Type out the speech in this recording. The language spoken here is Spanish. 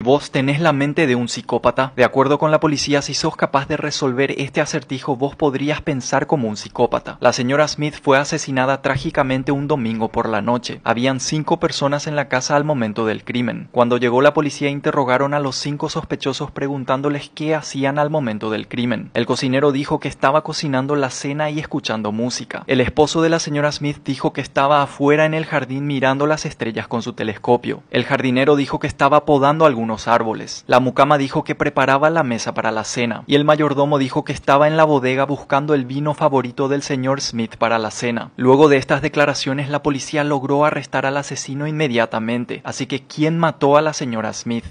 Vos tenés la mente de un psicópata. De acuerdo con la policía, si sos capaz de resolver este acertijo, vos podrías pensar como un psicópata. La señora Smith fue asesinada trágicamente un domingo por la noche. Habían cinco personas en la casa al momento del crimen. Cuando llegó la policía interrogaron a los cinco sospechosos preguntándoles qué hacían al momento del crimen. El cocinero dijo que estaba cocinando la cena y escuchando música. El esposo de la señora Smith dijo que estaba afuera en el jardín mirando las estrellas con su telescopio. El jardinero dijo que estaba podando algún árboles. La mucama dijo que preparaba la mesa para la cena, y el mayordomo dijo que estaba en la bodega buscando el vino favorito del señor Smith para la cena. Luego de estas declaraciones, la policía logró arrestar al asesino inmediatamente, así que ¿quién mató a la señora Smith?